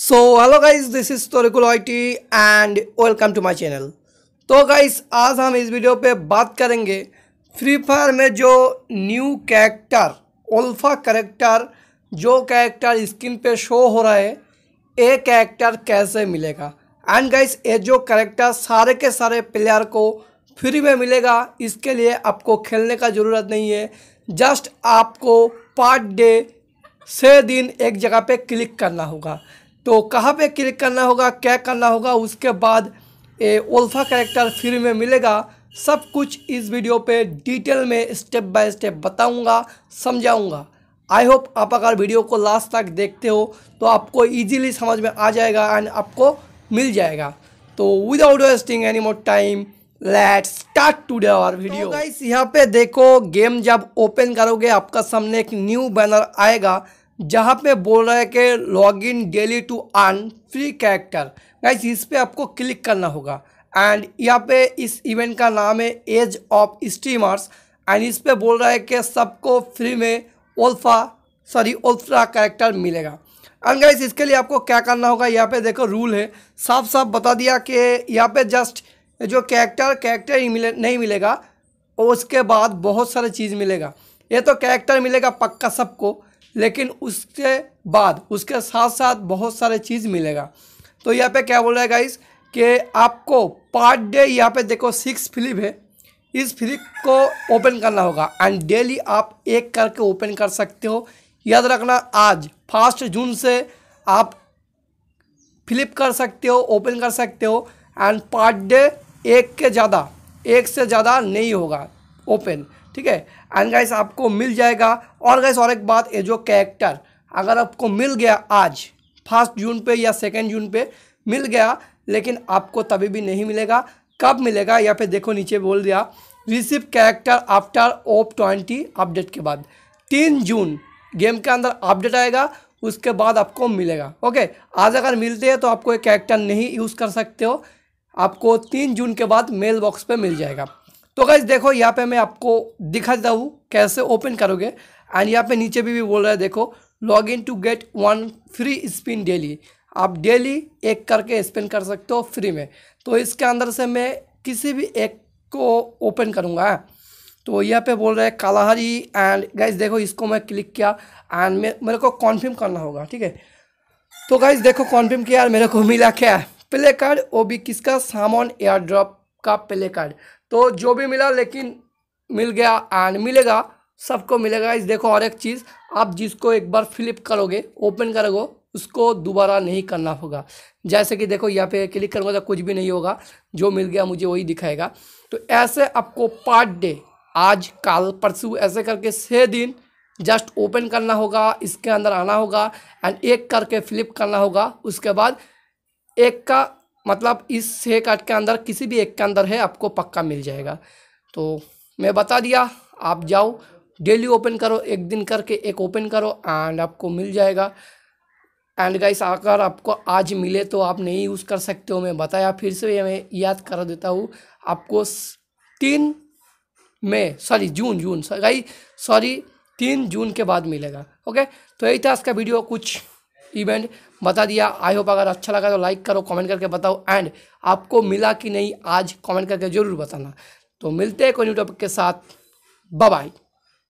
so hello guys this is Tarikul I and welcome to my channel तो guys आज हम इस वीडियो पे बात करेंगे फ्री फायर में जो न्यू कैरेक्टर अल्फा कैरेक्टर जो कैरेक्टर स्क्रीन पे शो हो रहा है ये कैरेक्टर कैसे मिलेगा एंड गाइस ये जो कैरेक्टर सारे के सारे प्लेयर को फ्री में मिलेगा इसके लिए आपको खेलने का ज़रूरत नहीं है जस्ट आपको पार्ट डे छः दिन एक जगह पे क्लिक करना होगा तो कहाँ पे क्लिक करना होगा क्या करना होगा उसके बाद ए ओल्फा करेक्टर फ्री में मिलेगा सब कुछ इस वीडियो पे डिटेल में स्टेप बाय स्टेप बताऊंगा समझाऊंगा आई होप आप अगर वीडियो को लास्ट तक देखते हो तो आपको इजीली समझ में आ जाएगा एंड आपको मिल जाएगा तो without wasting any more time let start today our video तो गाइस यहाँ पे देखो गेम जब ओपन करोगे आपका सामने एक न्यू बैनर आएगा जहाँ पे बोल रहा है कि log in daily to earn free character guys इस पर आपको क्लिक करना होगा एंड यहाँ पे इस इवेंट का नाम है एज ऑफ स्ट्रीमर्स एंड इस पर बोल रहा है कि सबको फ्री में ओल्फा सॉरी ओल्फ्रा कैरेक्टर मिलेगा एंड गाइज इसके लिए आपको क्या करना होगा यहाँ पे देखो रूल है साफ साफ बता दिया कि यहाँ पे जस्ट जो कैरेक्टर कैरेक्टर ही मिले नहीं मिलेगा और उसके बाद बहुत सारे चीज़ मिलेगा ये तो कैरेक्टर मिलेगा पक्का सबको लेकिन उसके बाद उसके साथ साथ बहुत सारे चीज़ मिलेगा तो यहाँ पे क्या बोल रहा है गाइस कि आपको पार्ट डे यहाँ पे देखो सिक्स फ्लिप है इस फ्लिप को ओपन करना होगा एंड डेली आप एक करके ओपन कर सकते हो याद रखना आज फर्स्ट जून से आप फ्लिप कर सकते हो ओपन कर सकते हो एंड पार्ट डे एक के ज़्यादा एक से ज़्यादा नहीं होगा ओपन ठीक है एंड गाइस आपको मिल जाएगा और गाइस और एक बात ये जो कैरेक्टर अगर आपको मिल गया आज फर्स्ट जून पे या सेकेंड जून पे मिल गया लेकिन आपको तभी भी नहीं मिलेगा कब मिलेगा या फिर देखो नीचे बोल दिया receive character after OB twenty update के बाद तीन जून गेम के अंदर अपडेट आएगा उसके बाद आपको मिलेगा ओके आज अगर मिलते हैं तो आपको एक कैरेक्टर नहीं यूज़ कर सकते हो आपको तीन जून के बाद मेल बॉक्स पर मिल जाएगा तो गैस देखो यहाँ पे मैं आपको देता हूँ कैसे ओपन करोगे एंड यहाँ पे नीचे भी भी बोल रहा है देखो log in to get one free spin daily आप डेली एक करके स्पिन कर सकते हो फ्री में तो इसके अंदर से मैं किसी भी एक को ओपन करूँगा तो यहाँ पे बोल रहे हैं कालाहारी एंड गाइज देखो इसको मैं क्लिक किया एंड मेरे को कॉन्फर्म करना होगा ठीक है तो गाइज देखो कॉन्फर्म किया मेरे को मिला क्या है प्ले कार्ड वो भी किसका सामान एयर ड्रॉप का प्ले कार्ड तो जो भी मिला लेकिन मिल गया एंड मिलेगा सबको मिलेगा इस देखो और एक चीज़ आप जिसको एक बार फ्लिप करोगे ओपन करोगे उसको दोबारा नहीं करना होगा जैसे कि देखो यहाँ पे क्लिक करूँगा तो कुछ भी नहीं होगा जो मिल गया मुझे वही दिखाएगा तो ऐसे आपको पार्ट डे आज कल परसों ऐसे करके छः दिन जस्ट ओपन करना होगा इसके अंदर आना होगा एंड एक करके फ्लिप करना होगा उसके बाद एक का मतलब इस छः कार्ड के अंदर किसी भी एक के अंदर है आपको पक्का मिल जाएगा तो मैं बता दिया आप जाओ डेली ओपन करो एक दिन करके एक ओपन करो एंड आपको मिल जाएगा एंड गाइस अगर आपको आज मिले तो आप नहीं यूज़ कर सकते हो मैं बताया फिर से मैं याद कर देता हूँ आपको तीन मई सॉरी जून जून गाई सॉरी तीन जून के बाद मिलेगा ओके तो यही था इसका वीडियो कुछ इवेंट बता दिया आई होप अगर अच्छा लगा तो लाइक करो कमेंट करके बताओ एंड आपको मिला कि नहीं आज कमेंट करके ज़रूर बताना तो मिलते हैं कोई न्यू टॉपिक के साथ बाय